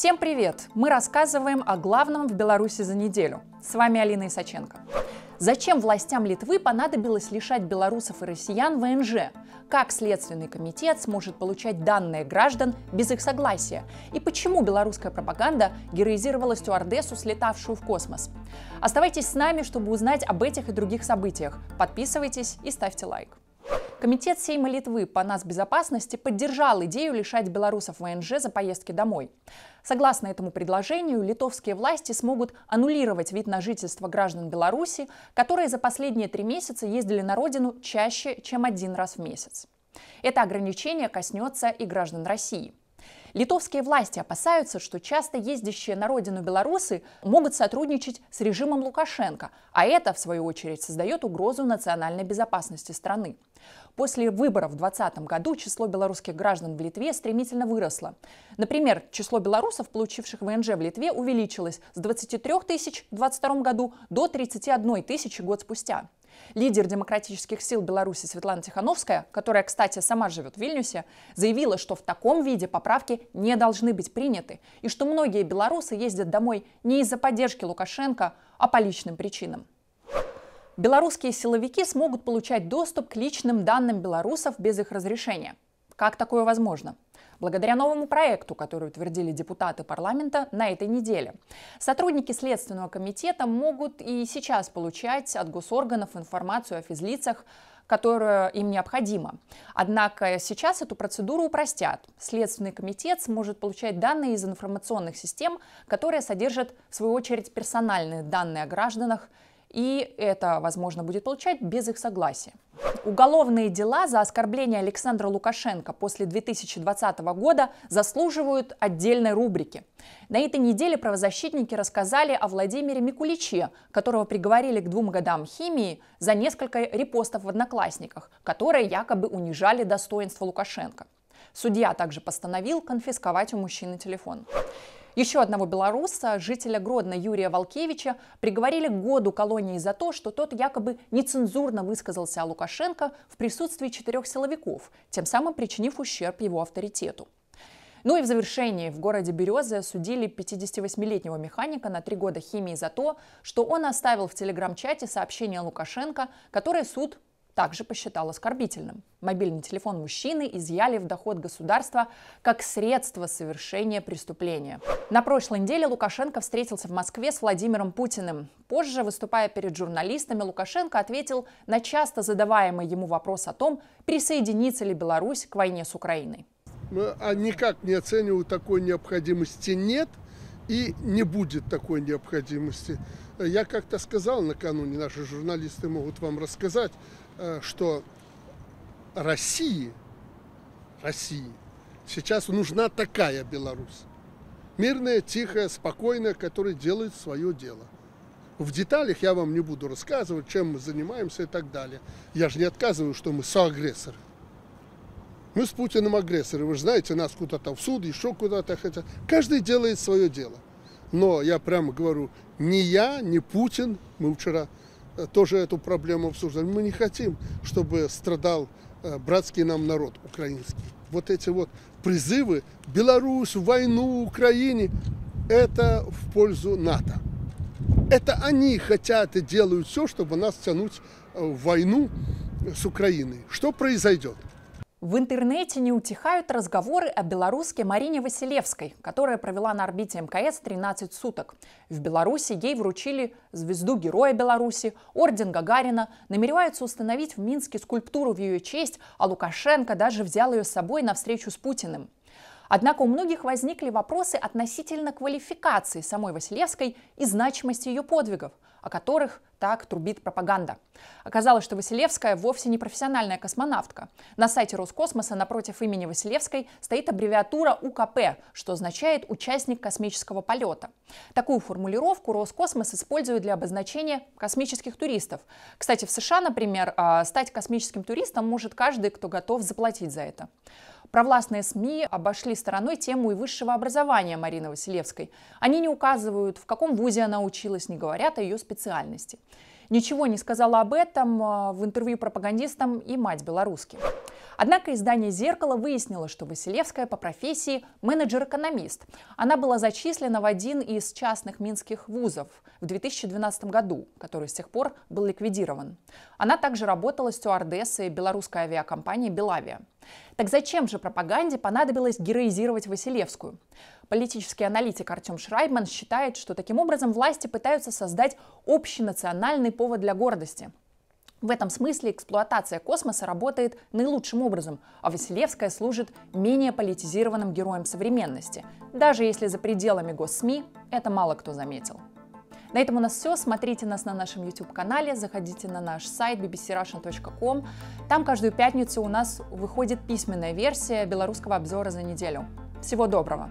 Всем привет! Мы рассказываем о главном в Беларуси за неделю. С вами Алина Исаченко. Зачем властям Литвы понадобилось лишать белорусов и россиян ВНЖ? Как Следственный комитет сможет получать данные граждан без их согласия? И почему белорусская пропаганда героизировала стюардессу, слетавшую в космос? Оставайтесь с нами, чтобы узнать об этих и других событиях. Подписывайтесь и ставьте лайк. Комитет Сейма Литвы по нас безопасности поддержал идею лишать белорусов ВНЖ за поездки домой. Согласно этому предложению, литовские власти смогут аннулировать вид на жительство граждан Беларуси, которые за последние три месяца ездили на родину чаще, чем один раз в месяц. Это ограничение коснется и граждан России. Литовские власти опасаются, что часто ездящие на родину белорусы могут сотрудничать с режимом Лукашенко, а это, в свою очередь, создает угрозу национальной безопасности страны. После выборов в 2020 году число белорусских граждан в Литве стремительно выросло. Например, число белорусов, получивших ВНЖ в Литве, увеличилось с 23 тысяч в 2022 году до 31 тысячи год спустя. Лидер демократических сил Беларуси Светлана Тихановская, которая, кстати, сама живет в Вильнюсе, заявила, что в таком виде поправки не должны быть приняты, и что многие белорусы ездят домой не из-за поддержки Лукашенко, а по личным причинам. Белорусские силовики смогут получать доступ к личным данным белорусов без их разрешения. Как такое возможно? благодаря новому проекту, который утвердили депутаты парламента на этой неделе. Сотрудники Следственного комитета могут и сейчас получать от госорганов информацию о физлицах, которая им необходима. Однако сейчас эту процедуру упростят. Следственный комитет сможет получать данные из информационных систем, которые содержат, в свою очередь, персональные данные о гражданах и это, возможно, будет получать без их согласия. Уголовные дела за оскорбление Александра Лукашенко после 2020 года заслуживают отдельной рубрики. На этой неделе правозащитники рассказали о Владимире Микуличе, которого приговорили к двум годам химии за несколько репостов в «Одноклассниках», которые якобы унижали достоинство Лукашенко. Судья также постановил конфисковать у мужчины телефон. Еще одного белоруса, жителя Гродно Юрия Волкевича, приговорили к году колонии за то, что тот якобы нецензурно высказался о Лукашенко в присутствии четырех силовиков, тем самым причинив ущерб его авторитету. Ну и в завершении в городе Березы осудили 58-летнего механика на три года химии за то, что он оставил в телеграм-чате сообщение Лукашенко, которое суд также посчитал оскорбительным. Мобильный телефон мужчины изъяли в доход государства как средство совершения преступления. На прошлой неделе Лукашенко встретился в Москве с Владимиром Путиным. Позже, выступая перед журналистами, Лукашенко ответил на часто задаваемый ему вопрос о том, присоединится ли Беларусь к войне с Украиной. мы ну, а Никак не оцениваю такой необходимости нет – и не будет такой необходимости. Я как-то сказал накануне, наши журналисты могут вам рассказать, э, что России, России сейчас нужна такая Беларусь. Мирная, тихая, спокойная, которая делает свое дело. В деталях я вам не буду рассказывать, чем мы занимаемся и так далее. Я же не отказываю, что мы соагрессоры. Мы с Путиным агрессоры, вы же знаете, нас куда-то в суд, еще куда-то хотят. Каждый делает свое дело. Но я прямо говорю, не я, не Путин, мы вчера э, тоже эту проблему обсуждали, мы не хотим, чтобы страдал э, братский нам народ украинский. Вот эти вот призывы Беларусь, войну Украине, это в пользу НАТО. Это они хотят и делают все, чтобы нас тянуть э, в войну с Украиной. Что произойдет? В интернете не утихают разговоры о белоруске Марине Василевской, которая провела на орбите МКС 13 суток. В Беларуси ей вручили звезду Героя Беларуси, орден Гагарина, намереваются установить в Минске скульптуру в ее честь, а Лукашенко даже взял ее с собой на встречу с Путиным. Однако у многих возникли вопросы относительно квалификации самой Василевской и значимости ее подвигов, о которых так трубит пропаганда. Оказалось, что Василевская вовсе не профессиональная космонавтка. На сайте Роскосмоса напротив имени Василевской стоит аббревиатура УКП, что означает «участник космического полета». Такую формулировку Роскосмос использует для обозначения космических туристов. Кстати, в США, например, а, стать космическим туристом может каждый, кто готов заплатить за это. Провластные СМИ обошли стороной тему и высшего образования Марины Василевской. Они не указывают, в каком вузе она училась, не говорят о ее специальности. Ничего не сказала об этом а, в интервью пропагандистам и мать белорусским. Однако издание «Зеркало» выяснило, что Василевская по профессии менеджер-экономист. Она была зачислена в один из частных минских вузов в 2012 году, который с тех пор был ликвидирован. Она также работала стюардессой белорусской авиакомпании «Белавия». Так зачем же пропаганде понадобилось героизировать Василевскую? Политический аналитик Артем Шрайбман считает, что таким образом власти пытаются создать общенациональный повод для гордости – в этом смысле эксплуатация космоса работает наилучшим образом, а Василевская служит менее политизированным героем современности, даже если за пределами госсми это мало кто заметил. На этом у нас все. Смотрите нас на нашем YouTube-канале, заходите на наш сайт bbcrussian.com. Там каждую пятницу у нас выходит письменная версия белорусского обзора за неделю. Всего доброго!